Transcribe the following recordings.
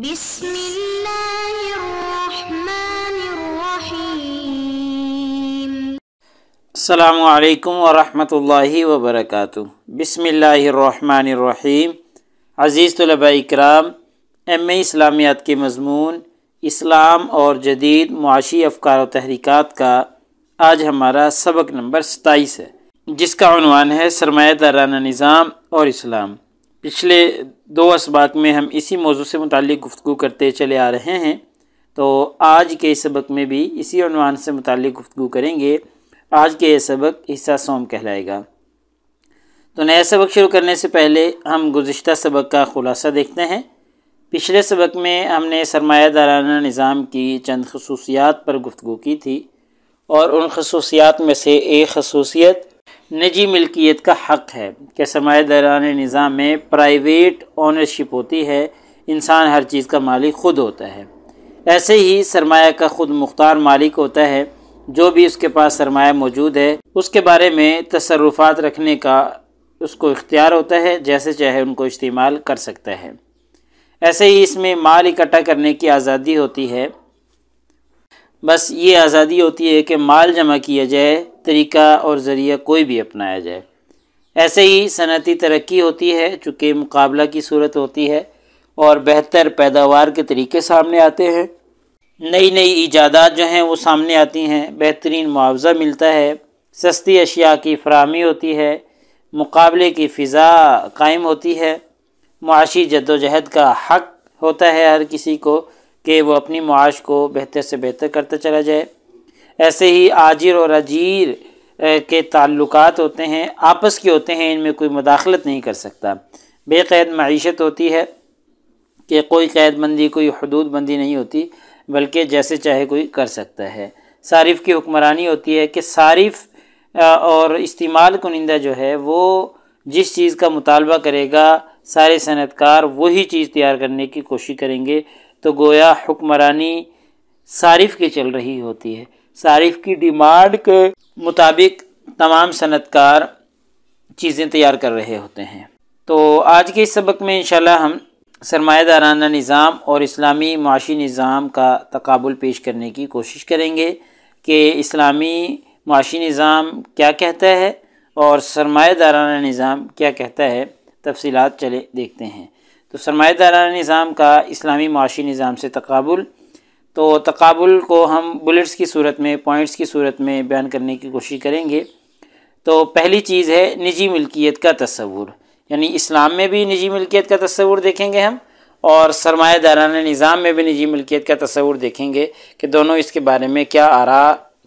بسم اللہ الرحمن الرحیم السلام علیکم ورحمۃ اللہ وبرکاتہ بسم اللہ الرحمن الرحیم عزیز طلباء اکرام ایم اے اسلامیات کے مضمون اسلام اور جدید معاشی افکار و تحریکات کا آج ہمارا سبق نمبر ستائیس ہے جس کا عنوان ہے سرمایہ دارانہ نظام اور اسلام پچھلے دو اسباق میں ہم اسی موضوع سے متعلق گفتگو کرتے چلے آ رہے ہیں تو آج کے سبق میں بھی اسی عنوان سے متعلق گفتگو کریں گے آج کے یہ سبق حصہ سوم کہلائے گا تو نیا سبق شروع کرنے سے پہلے ہم گزشتہ سبق کا خلاصہ دیکھتے ہیں پچھلے سبق میں ہم نے سرمایہ دارانہ نظام کی چند خصوصیات پر گفتگو کی تھی اور ان خصوصیات میں سے ایک خصوصیت نجی ملکیت کا حق ہے کہ سرمایہ درانۂ نظام میں پرائیویٹ اونرشپ ہوتی ہے انسان ہر چیز کا مالک خود ہوتا ہے ایسے ہی سرمایہ کا خود مختار مالک ہوتا ہے جو بھی اس کے پاس سرمایہ موجود ہے اس کے بارے میں تصرفات رکھنے کا اس کو اختیار ہوتا ہے جیسے چاہے ان کو استعمال کر سکتا ہے ایسے ہی اس میں مال اکٹھا کرنے کی آزادی ہوتی ہے بس یہ آزادی ہوتی ہے کہ مال جمع کیا جائے طریقہ اور ذریعہ کوئی بھی اپنایا جائے ایسے ہی صنعتی ترقی ہوتی ہے چونکہ مقابلہ کی صورت ہوتی ہے اور بہتر پیداوار کے طریقے سامنے آتے ہیں نئی نئی ایجادات جو ہیں وہ سامنے آتی ہیں بہترین معاوضہ ملتا ہے سستی اشیاء کی فراہمی ہوتی ہے مقابلے کی فضا قائم ہوتی ہے معاشی جد و جہد کا حق ہوتا ہے ہر کسی کو کہ وہ اپنی معاش کو بہتر سے بہتر کرتا چلا جائے ایسے ہی آجر اور اجیر کے تعلقات ہوتے ہیں آپس کے ہوتے ہیں ان میں کوئی مداخلت نہیں کر سکتا بے قید معیشت ہوتی ہے کہ کوئی قید بندی کوئی حدود بندی نہیں ہوتی بلکہ جیسے چاہے کوئی کر سکتا ہے صارف کی حکمرانی ہوتی ہے کہ صارف اور استعمال کنندہ جو ہے وہ جس چیز کا مطالبہ کرے گا سارے صنعت کار وہی چیز تیار کرنے کی کوشش کریں گے تو گویا حکمرانی صارف کے چل رہی ہوتی ہے صارف کی ڈیمانڈ کے مطابق تمام صنعت کار چیزیں تیار کر رہے ہوتے ہیں تو آج کے اس سبق میں انشاءاللہ ہم سرمایہ دارانہ نظام اور اسلامی معاشی نظام کا تقابل پیش کرنے کی کوشش کریں گے کہ اسلامی معاشی نظام کیا کہتا ہے اور سرمایہ دارانہ نظام کیا کہتا ہے تفصیلات چلے دیکھتے ہیں تو سرمایہ دارانہ نظام کا اسلامی معاشی نظام سے تقابل تو تقابل کو ہم بلٹس کی صورت میں پوائنٹس کی صورت میں بیان کرنے کی کوشش کریں گے تو پہلی چیز ہے نجی ملکیت کا تصور یعنی اسلام میں بھی نجی ملکیت کا تصور دیکھیں گے ہم اور سرمایہ دارانہ نظام میں بھی نجی ملکیت کا تصور دیکھیں گے کہ دونوں اس کے بارے میں کیا آرا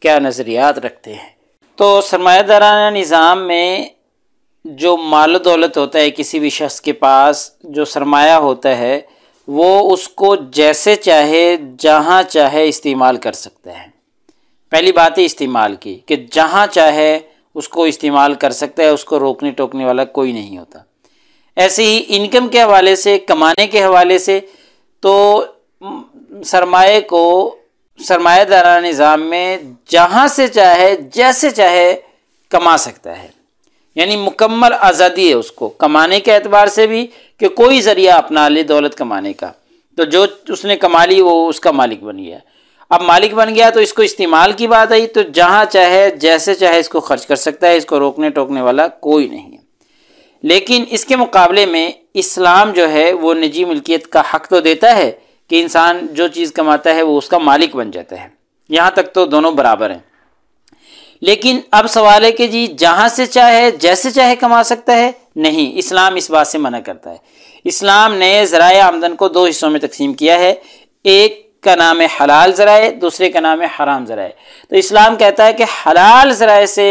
کیا نظریات رکھتے ہیں تو سرمایہ دارانہ نظام میں جو مال دولت ہوتا ہے کسی بھی شخص کے پاس جو سرمایہ ہوتا ہے وہ اس کو جیسے چاہے جہاں چاہے استعمال کر سکتا ہے پہلی بات ہے استعمال کی کہ جہاں چاہے اس کو استعمال کر سکتا ہے اس کو روکنے ٹوکنے والا کوئی نہیں ہوتا ایسے ہی انکم کے حوالے سے کمانے کے حوالے سے تو سرمایہ کو سرمایہ دارانہ نظام میں جہاں سے چاہے جیسے چاہے کما سکتا ہے یعنی مکمل آزادی ہے اس کو کمانے کے اعتبار سے بھی کہ کوئی ذریعہ اپنا لے دولت کمانے کا تو جو اس نے کما لی وہ اس کا مالک بن گیا اب مالک بن گیا تو اس کو استعمال کی بات آئی تو جہاں چاہے جیسے چاہے اس کو خرچ کر سکتا ہے اس کو روکنے ٹوکنے والا کوئی نہیں ہے لیکن اس کے مقابلے میں اسلام جو ہے وہ نجی ملکیت کا حق تو دیتا ہے کہ انسان جو چیز کماتا ہے وہ اس کا مالک بن جاتا ہے یہاں تک تو دونوں برابر ہیں لیکن اب سوال ہے کہ جی جہاں سے چاہے جیسے چاہے کما سکتا ہے نہیں اسلام اس بات سے منع کرتا ہے اسلام نے ذرائع آمدن کو دو حصوں میں تقسیم کیا ہے ایک کا نام ہے حلال ذرائع دوسرے کا نام ہے حرام ذرائع تو اسلام کہتا ہے کہ حلال ذرائع سے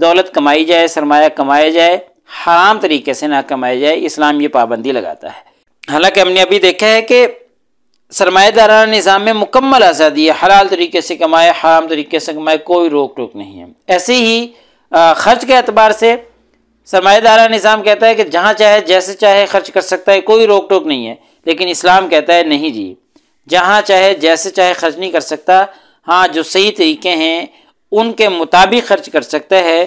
دولت کمائی جائے سرمایہ کمایا جائے حرام طریقے سے نہ کمایا جائے اسلام یہ پابندی لگاتا ہے حالانکہ ہم نے ابھی دیکھا ہے کہ سرمایہ دارانہ نظام میں مکمل آزادی ہے حلال طریقے سے کمائے حرام طریقے سے کمائے کوئی روک ٹوک نہیں ہے ایسے ہی خرچ کے اعتبار سے سرمایہ دارانہ نظام کہتا ہے کہ جہاں چاہے جیسے چاہے خرچ کر سکتا ہے کوئی روک ٹوک نہیں ہے لیکن اسلام کہتا ہے نہیں جی جہاں چاہے جیسے چاہے خرچ نہیں کر سکتا ہاں جو صحیح طریقے ہیں ان کے مطابق خرچ کر سکتا ہے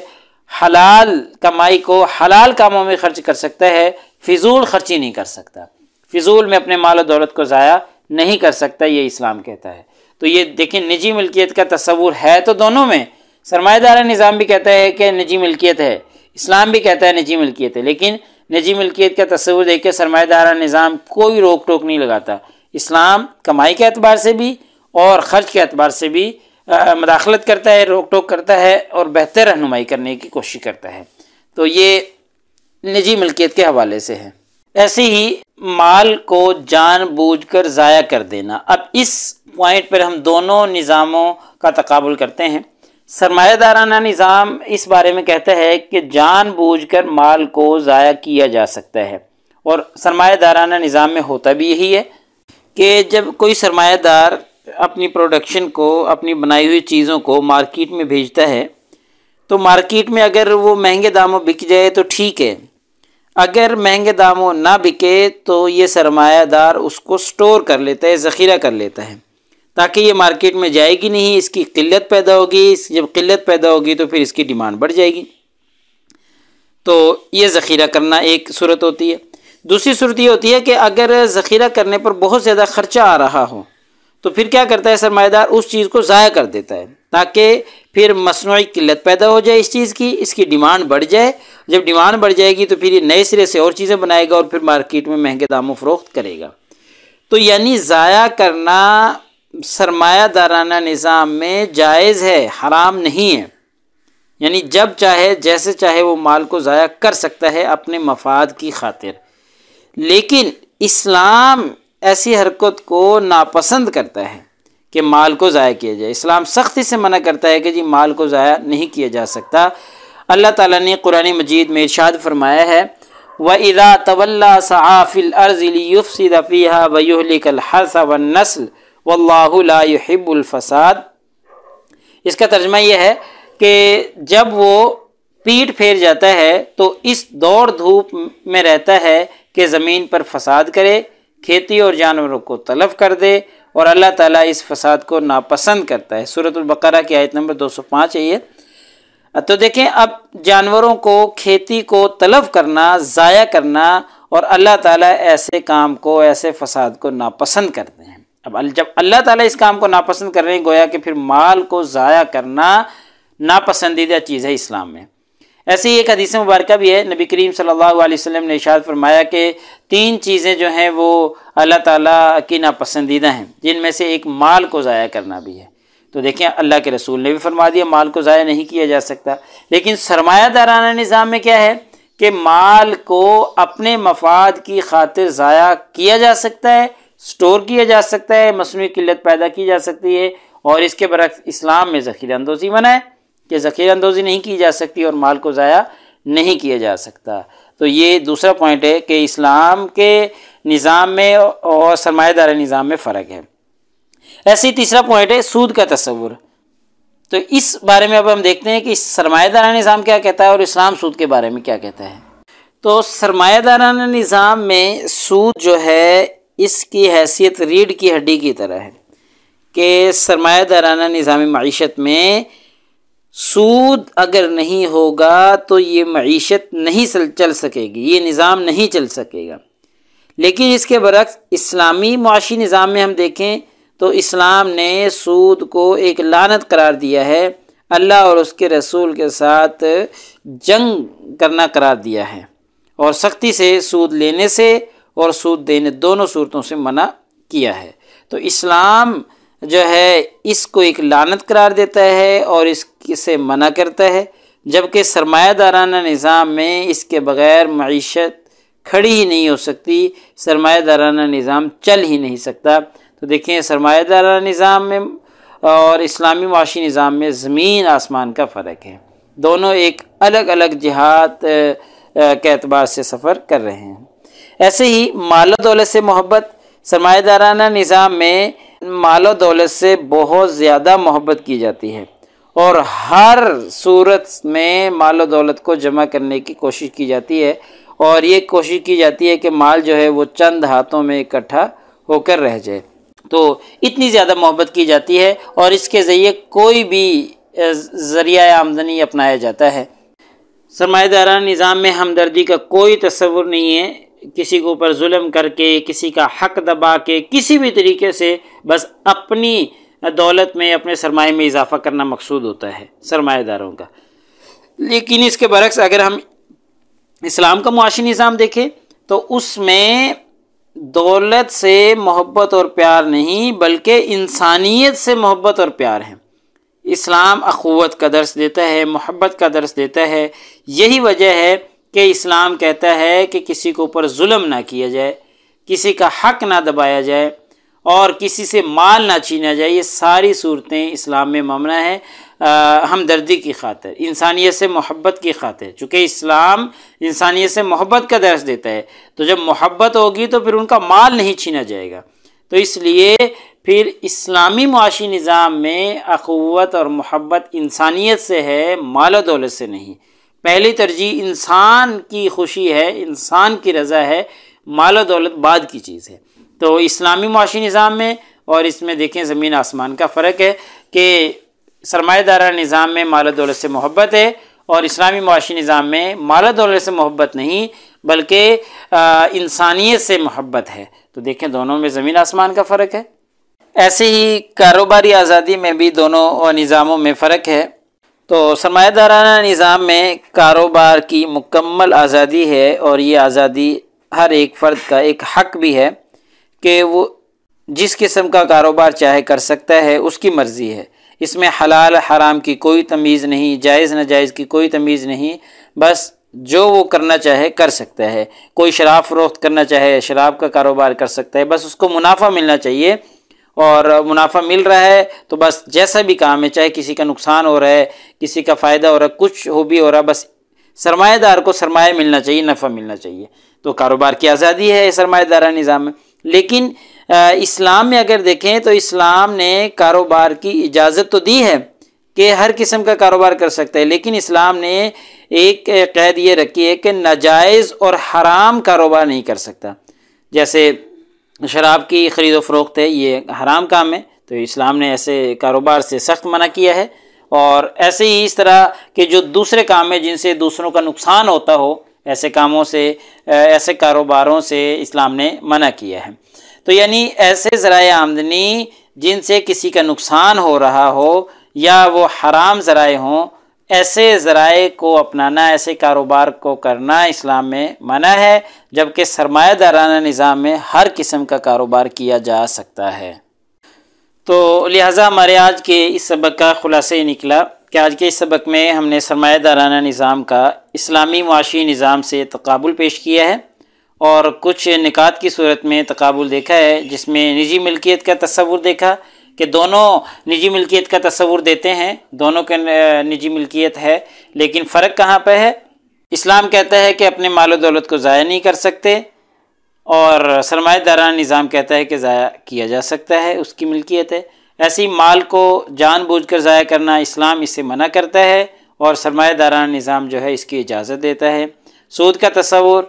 حلال کمائی کو حلال کاموں میں خرچ کر سکتا ہے فضول خرچی نہیں کر سکتا فضول میں اپنے مال و دولت کو ضائع نہیں کر سکتا یہ اسلام کہتا ہے تو یہ دیکھیں نجی ملکیت کا تصور ہے تو دونوں میں سرمایہ دارہ نظام بھی کہتا ہے کہ نجی ملکیت ہے اسلام بھی کہتا ہے نجی ملکیت ہے لیکن نجی ملکیت کا تصور دیکھ کے سرمایہ دارہ نظام کوئی روک ٹوک نہیں لگاتا اسلام کمائی کے اعتبار سے بھی اور خرچ کے اعتبار سے بھی مداخلت کرتا ہے روک ٹوک کرتا ہے اور بہتر رہنمائی کرنے کی کوشش کرتا ہے تو یہ نجی ملکیت کے حوالے سے ہے ایسے ہی مال کو جان بوجھ کر ضائع کر دینا اب اس پوائنٹ پر ہم دونوں نظاموں کا تقابل کرتے ہیں سرمایہ دارانہ نظام اس بارے میں کہتا ہے کہ جان بوجھ کر مال کو ضائع کیا جا سکتا ہے اور سرمایہ دارانہ نظام میں ہوتا بھی یہی ہے کہ جب کوئی سرمایہ دار اپنی پروڈکشن کو اپنی بنائی ہوئی چیزوں کو مارکیٹ میں بھیجتا ہے تو مارکیٹ میں اگر وہ مہنگے داموں بک جائے تو ٹھیک ہے اگر مہنگے داموں نہ بکے تو یہ سرمایہ دار اس کو سٹور کر لیتا ہے ذخیرہ کر لیتا ہے تاکہ یہ مارکیٹ میں جائے گی نہیں اس کی قلت پیدا ہوگی جب قلت پیدا ہوگی تو پھر اس کی ڈیمانڈ بڑھ جائے گی تو یہ ذخیرہ کرنا ایک صورت ہوتی ہے دوسری صورت یہ ہوتی ہے کہ اگر ذخیرہ کرنے پر بہت زیادہ خرچہ آ رہا ہو تو پھر کیا کرتا ہے سرمایہ دار اس چیز کو ضائع کر دیتا ہے تاکہ پھر مصنوعی قلت پیدا ہو جائے اس چیز کی اس کی ڈیمانڈ بڑھ جائے جب ڈیمانڈ بڑھ جائے گی تو پھر یہ نئے سرے سے اور چیزیں بنائے گا اور پھر مارکیٹ میں مہنگے دام و فروخت کرے گا تو یعنی ضائع کرنا سرمایہ دارانہ نظام میں جائز ہے حرام نہیں ہے یعنی جب چاہے جیسے چاہے وہ مال کو ضائع کر سکتا ہے اپنے مفاد کی خاطر لیکن اسلام ایسی حرکت کو ناپسند کرتا ہے کہ مال کو ضائع کیا جائے اسلام سختی سے منع کرتا ہے کہ جی مال کو ضائع نہیں کیا جا سکتا اللہ تعالیٰ نے قرآن مجید میں ارشاد فرمایا ہے و ادا طافل و نسل و اللہ اس کا ترجمہ یہ ہے کہ جب وہ پیٹ پھیر جاتا ہے تو اس دوڑ دھوپ میں رہتا ہے کہ زمین پر فساد کرے کھیتی اور جانوروں کو تلف کر دے اور اللہ تعالیٰ اس فساد کو ناپسند کرتا ہے صورت البقرہ کی آیت نمبر دو سو پانچ ہے یہ تو دیکھیں اب جانوروں کو کھیتی کو طلب کرنا ضائع کرنا اور اللہ تعالیٰ ایسے کام کو ایسے فساد کو ناپسند کرتے ہیں اب جب اللہ تعالیٰ اس کام کو ناپسند کر رہے ہیں گویا کہ پھر مال کو ضائع کرنا ناپسندیدہ چیز ہے اسلام میں ایسے ہی ایک حدیث مبارکہ بھی ہے نبی کریم صلی اللہ علیہ وسلم نے اشاد فرمایا کہ تین چیزیں جو ہیں وہ اللہ تعالیٰ کی ناپسندیدہ ہیں جن میں سے ایک مال کو ضائع کرنا بھی ہے تو دیکھیں اللہ کے رسول نے بھی فرما دیا مال کو ضائع نہیں کیا جا سکتا لیکن سرمایہ دارانہ نظام میں کیا ہے کہ مال کو اپنے مفاد کی خاطر ضائع کیا جا سکتا ہے سٹور کیا جا سکتا ہے مصنوعی قلت پیدا کی جا سکتی ہے اور اس کے برعکس اسلام میں ذخیرہ اندوزی منع ہے کہ ذخیرہ اندوزی نہیں کی جا سکتی اور مال کو ضائع نہیں کیا جا سکتا تو یہ دوسرا پوائنٹ ہے کہ اسلام کے نظام میں اور سرمایہ دار نظام میں فرق ہے ایسے ہی تیسرا پوائنٹ ہے سود کا تصور تو اس بارے میں اب ہم دیکھتے ہیں کہ سرمایہ دارانہ نظام کیا کہتا ہے اور اسلام سود کے بارے میں کیا کہتا ہے تو سرمایہ دارانہ نظام میں سود جو ہے اس کی حیثیت ریڑھ کی ہڈی کی طرح ہے کہ سرمایہ دارانہ نظام معیشت میں سود اگر نہیں ہوگا تو یہ معیشت نہیں چل سکے گی یہ نظام نہیں چل سکے گا لیکن اس کے برعکس اسلامی معاشی نظام میں ہم دیکھیں تو اسلام نے سود کو ایک لانت قرار دیا ہے اللہ اور اس کے رسول کے ساتھ جنگ کرنا قرار دیا ہے اور سختی سے سود لینے سے اور سود دینے دونوں صورتوں سے منع کیا ہے تو اسلام جو ہے اس کو ایک لانت قرار دیتا ہے اور اس سے منع کرتا ہے جبکہ سرمایہ دارانہ نظام میں اس کے بغیر معیشت کھڑی ہی نہیں ہو سکتی سرمایہ دارانہ نظام چل ہی نہیں سکتا تو دیکھیں سرمایہ دارانہ نظام میں اور اسلامی معاشی نظام میں زمین آسمان کا فرق ہے دونوں ایک الگ الگ جہاد کے اعتبار سے سفر کر رہے ہیں ایسے ہی دولت سے محبت سرمایہ دارانہ نظام میں مال و دولت سے بہت زیادہ محبت کی جاتی ہے اور ہر صورت میں مال و دولت کو جمع کرنے کی کوشش کی جاتی ہے اور یہ کوشش کی جاتی ہے کہ مال جو ہے وہ چند ہاتھوں میں اکٹھا ہو کر رہ جائے تو اتنی زیادہ محبت کی جاتی ہے اور اس کے ذریعے کوئی بھی ذریعہ آمدنی اپنایا جاتا ہے سرمایہ دارہ نظام میں ہمدردی کا کوئی تصور نہیں ہے کسی کو اوپر ظلم کر کے کسی کا حق دبا کے کسی بھی طریقے سے بس اپنی دولت میں اپنے سرمایے میں اضافہ کرنا مقصود ہوتا ہے سرمایہ داروں کا لیکن اس کے برعکس اگر ہم اسلام کا معاشی نظام دیکھیں تو اس میں دولت سے محبت اور پیار نہیں بلکہ انسانیت سے محبت اور پیار ہے اسلام اخوت کا درس دیتا ہے محبت کا درس دیتا ہے یہی وجہ ہے کہ اسلام کہتا ہے کہ کسی کو اوپر ظلم نہ کیا جائے کسی کا حق نہ دبایا جائے اور کسی سے مال نہ چھینا جائے یہ ساری صورتیں اسلام میں ممنع ہے ہمدردی کی خاطر انسانیت سے محبت کی خاطر چونکہ اسلام انسانیت سے محبت کا درس دیتا ہے تو جب محبت ہوگی تو پھر ان کا مال نہیں چھینا جائے گا تو اس لیے پھر اسلامی معاشی نظام میں اخوت اور محبت انسانیت سے ہے مال و دولت سے نہیں پہلی ترجیح انسان کی خوشی ہے انسان کی رضا ہے مال و دولت بعد کی چیز ہے تو اسلامی معاشی نظام میں اور اس میں دیکھیں زمین آسمان کا فرق ہے کہ سرمایہ دارہ نظام میں مال و دولت سے محبت ہے اور اسلامی معاشی نظام میں مال و دولت سے محبت نہیں بلکہ انسانیت سے محبت ہے تو دیکھیں دونوں میں زمین آسمان کا فرق ہے ایسے ہی کاروباری آزادی میں بھی دونوں نظاموں میں فرق ہے تو سرمایہ دارانہ نظام میں کاروبار کی مکمل آزادی ہے اور یہ آزادی ہر ایک فرد کا ایک حق بھی ہے کہ وہ جس قسم کا کاروبار چاہے کر سکتا ہے اس کی مرضی ہے اس میں حلال حرام کی کوئی تمیز نہیں جائز ناجائز کی کوئی تمیز نہیں بس جو وہ کرنا چاہے کر سکتا ہے کوئی شراب فروخت کرنا چاہے شراب کا کاروبار کر سکتا ہے بس اس کو منافع ملنا چاہیے اور منافع مل رہا ہے تو بس جیسا بھی کام ہے چاہے کسی کا نقصان ہو رہا ہے کسی کا فائدہ ہو رہا ہے کچھ ہو بھی ہو رہا بس سرمایہ دار کو سرمایہ ملنا چاہیے نفع ملنا چاہیے تو کاروبار کی آزادی ہے سرمایہ دارہ نظام میں لیکن اسلام میں اگر دیکھیں تو اسلام نے کاروبار کی اجازت تو دی ہے کہ ہر قسم کا کاروبار کر سکتا ہے لیکن اسلام نے ایک قید یہ رکھی ہے کہ ناجائز اور حرام کاروبار نہیں کر سکتا جیسے شراب کی خرید و فروخت ہے یہ حرام کام ہے تو اسلام نے ایسے کاروبار سے سخت منع کیا ہے اور ایسے ہی اس طرح کہ جو دوسرے کام ہیں جن سے دوسروں کا نقصان ہوتا ہو ایسے کاموں سے ایسے کاروباروں سے اسلام نے منع کیا ہے تو یعنی ایسے ذرائع آمدنی جن سے کسی کا نقصان ہو رہا ہو یا وہ حرام ذرائع ہوں ایسے ذرائع کو اپنانا ایسے کاروبار کو کرنا اسلام میں منع ہے جبکہ سرمایہ دارانہ نظام میں ہر قسم کا کاروبار کیا جا سکتا ہے تو لہٰذا ہمارے آج کے اس سبق کا خلاصہ یہ نکلا کہ آج کے اس سبق میں ہم نے سرمایہ دارانہ نظام کا اسلامی معاشی نظام سے تقابل پیش کیا ہے اور کچھ نکات کی صورت میں تقابل دیکھا ہے جس میں نجی ملکیت کا تصور دیکھا کہ دونوں نجی ملکیت کا تصور دیتے ہیں دونوں کے نجی ملکیت ہے لیکن فرق کہاں پہ ہے اسلام کہتا ہے کہ اپنے مال و دولت کو ضائع نہیں کر سکتے اور سرمایہ داران نظام کہتا ہے کہ ضائع کیا جا سکتا ہے اس کی ملکیت ہے ایسی مال کو جان بوجھ کر ضائع کرنا اسلام اس سے منع کرتا ہے اور سرمایہ داران نظام جو ہے اس کی اجازت دیتا ہے سود کا تصور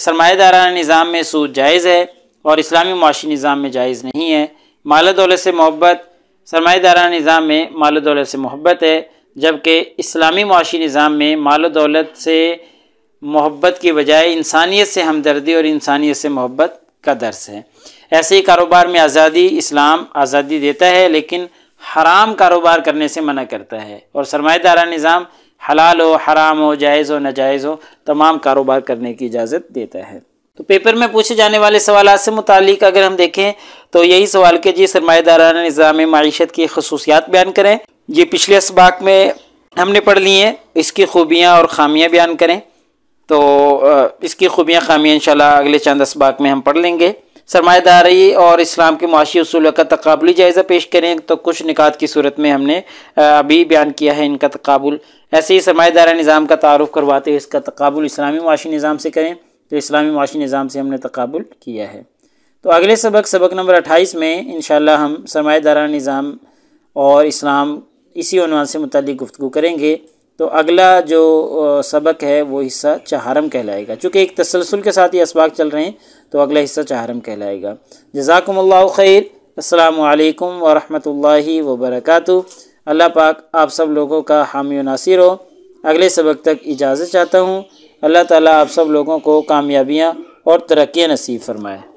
سرمایہ داران نظام میں سود جائز ہے اور اسلامی معاشی نظام میں جائز نہیں ہے مال دولت سے محبت سرمایہ دارانہ نظام میں مال دولت سے محبت ہے جبکہ اسلامی معاشی نظام میں مال و دولت سے محبت کی بجائے انسانیت سے ہمدردی اور انسانیت سے محبت کا درس ہے ایسے ہی کاروبار میں آزادی اسلام آزادی دیتا ہے لیکن حرام کاروبار کرنے سے منع کرتا ہے اور سرمایہ دارانہ نظام حلال ہو حرام ہو جائز ہو ناجائز ہو تمام کاروبار کرنے کی اجازت دیتا ہے تو پیپر میں پوچھے جانے والے سوالات سے متعلق اگر ہم دیکھیں تو یہی سوال کہ جی سرمایہ داران نظام معیشت کی خصوصیات بیان کریں یہ پچھلے اسباق میں ہم نے پڑھ لی ہیں اس کی خوبیاں اور خامیاں بیان کریں تو اس کی خوبیاں خامیاں انشاءاللہ اگلے چند اسباق میں ہم پڑھ لیں گے سرمایہ داری اور اسلام کے معاشی اصولوں کا تقابلی جائزہ پیش کریں تو کچھ نکات کی صورت میں ہم نے ابھی بیان کیا ہے ان کا تقابل ایسے ہی سرمایہ دارہ نظام کا تعارف کرواتے ہوئے اس کا تقابل اسلامی معاشی نظام سے کریں تو اسلامی معاشی نظام سے ہم نے تقابل کیا ہے تو اگلے سبق سبق نمبر اٹھائیس میں انشاءاللہ ہم سرمایہ دارہ نظام اور اسلام اسی عنوان سے متعلق گفتگو کریں گے تو اگلا جو سبق ہے وہ حصہ چہارم کہلائے گا چونکہ ایک تسلسل کے ساتھ یہ اسباق چل رہے ہیں تو اگلا حصہ چہارم کہلائے گا جزاکم اللہ خیر السلام علیکم ورحمۃ اللہ وبرکاتہ اللہ پاک آپ سب لوگوں کا حامی و ناصر ہو اگلے سبق تک اجازت چاہتا ہوں اللہ تعالیٰ آپ سب لوگوں کو کامیابیاں اور ترقی نصیب فرمائے